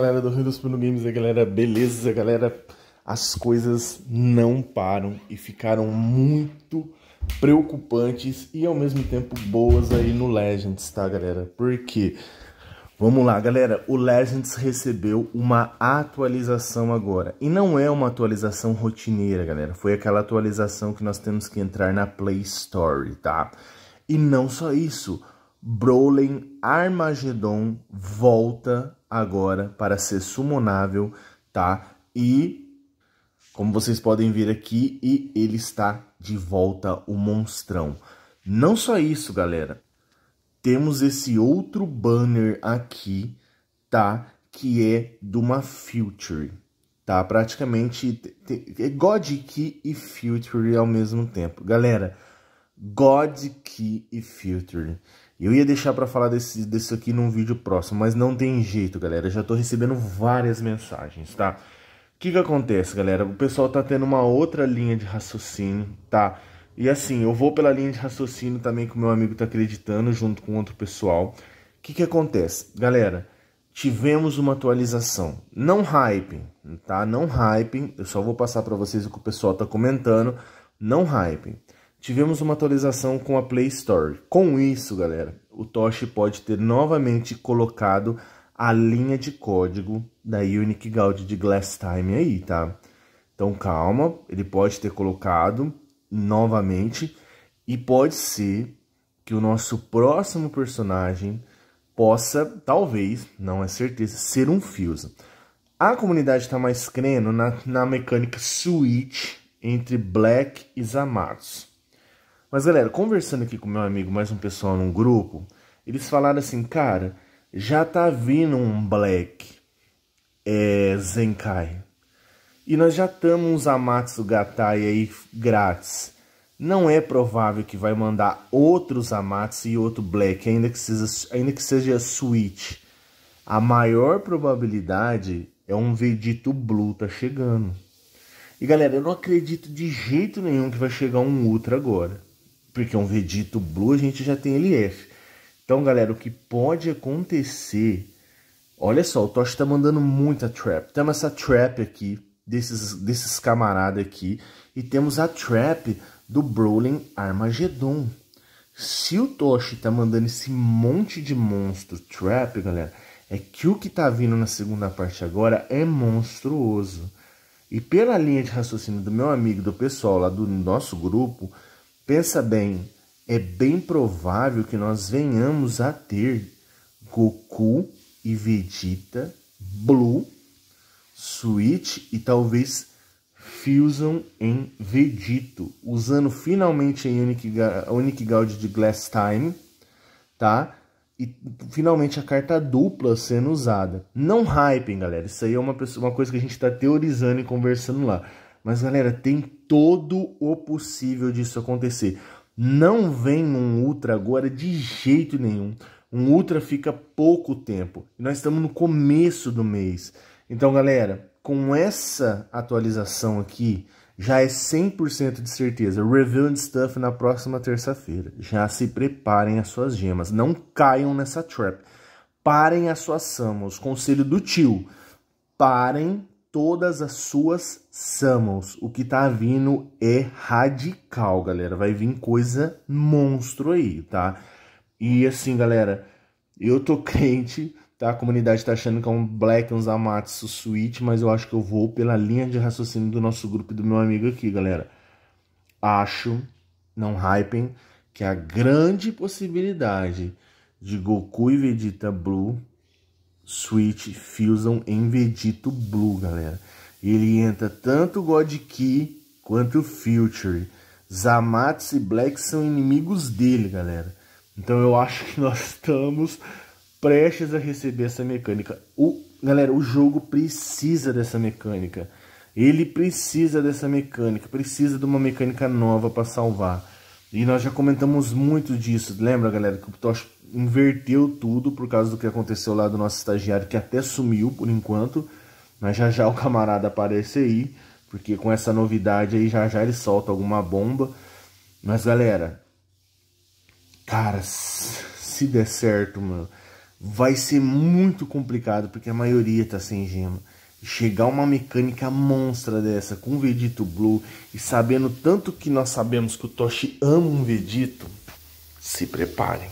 Galera do Rio dos Pino Games, a galera, beleza? Galera, as coisas não param e ficaram muito preocupantes e ao mesmo tempo boas aí no Legends, tá, galera? Porque Vamos lá, galera. O Legends recebeu uma atualização agora. E não é uma atualização rotineira, galera. Foi aquela atualização que nós temos que entrar na Play Store, tá? E não só isso. Brawling Armageddon volta agora para ser summonável, tá? E como vocês podem ver aqui, e ele está de volta o monstrão. Não só isso, galera. Temos esse outro banner aqui, tá? Que é de uma Future, tá? Praticamente é God Key e Future ao mesmo tempo. Galera, God Key e Future. Eu ia deixar para falar desse, desse aqui num vídeo próximo, mas não tem jeito, galera. Eu já tô recebendo várias mensagens, tá? O que que acontece, galera? O pessoal tá tendo uma outra linha de raciocínio, tá? E assim, eu vou pela linha de raciocínio também que o meu amigo tá acreditando junto com outro pessoal. O que que acontece? Galera, tivemos uma atualização. Não hype, tá? Não hype. Eu só vou passar para vocês o que o pessoal tá comentando. Não hype. Tivemos uma atualização com a Play Store. Com isso, galera, o Toshi pode ter novamente colocado a linha de código da Unique Gaudi de Glass Time aí, tá? Então calma, ele pode ter colocado novamente e pode ser que o nosso próximo personagem possa, talvez, não é certeza, ser um Fusa. A comunidade está mais crendo na, na mecânica switch entre Black e Zamatos. Mas galera, conversando aqui com meu amigo, mais um pessoal num grupo, eles falaram assim, cara, já tá vindo um Black é, Zenkai. E nós já estamos uns Amatsu Gatai aí grátis. Não é provável que vai mandar outros Amatsu e outro Black, ainda que seja, ainda que seja Switch. A maior probabilidade é um Vegito Blue tá chegando. E galera, eu não acredito de jeito nenhum que vai chegar um Ultra agora porque é um Vegito Blue a gente já tem LF. Então, galera, o que pode acontecer... Olha só, o Tosh tá mandando muita trap. Temos essa trap aqui, desses, desses camaradas aqui. E temos a trap do Brolin Armageddon. Se o Toshi tá mandando esse monte de monstro trap, galera, é que o que tá vindo na segunda parte agora é monstruoso. E pela linha de raciocínio do meu amigo, do pessoal lá do nosso grupo, Pensa bem, é bem provável que nós venhamos a ter Goku e Vegeta, Blue, Switch e talvez Fusion em Vegito, usando finalmente a Unic Unikigaud de Glass Time, tá? E finalmente a carta dupla sendo usada. Não hypem, galera. Isso aí é uma, pessoa, uma coisa que a gente está teorizando e conversando lá. Mas, galera, tem todo o possível disso acontecer. Não vem um Ultra agora de jeito nenhum. Um Ultra fica pouco tempo. Nós estamos no começo do mês. Então, galera, com essa atualização aqui, já é 100% de certeza. and Stuff na próxima terça-feira. Já se preparem as suas gemas. Não caiam nessa trap. Parem a sua Samus. Conselho do tio. Parem todas as suas summons. O que tá vindo é radical, galera. Vai vir coisa monstro aí, tá? E assim, galera, eu tô crente, tá? A comunidade tá achando que é um Black, um Zamatsu Switch, mas eu acho que eu vou pela linha de raciocínio do nosso grupo e do meu amigo aqui, galera. Acho, não hypem, que a grande possibilidade de Goku e Vegeta Blue Switch Fusion em Blue, galera. Ele entra tanto God Key quanto Future. Zamats e Black são inimigos dele, galera. Então eu acho que nós estamos prestes a receber essa mecânica. O, galera, o jogo precisa dessa mecânica. Ele precisa dessa mecânica, precisa de uma mecânica nova para salvar. E nós já comentamos muito disso. Lembra, galera, que o Tosh inverteu tudo por causa do que aconteceu lá do nosso estagiário, que até sumiu por enquanto. Mas já já o camarada aparece aí, porque com essa novidade aí já já ele solta alguma bomba. Mas galera, cara, se der certo, mano, vai ser muito complicado, porque a maioria tá sem gema. Chegar uma mecânica monstra dessa com Vedito Blue e sabendo tanto que nós sabemos que o Toshi ama um Vedito se preparem.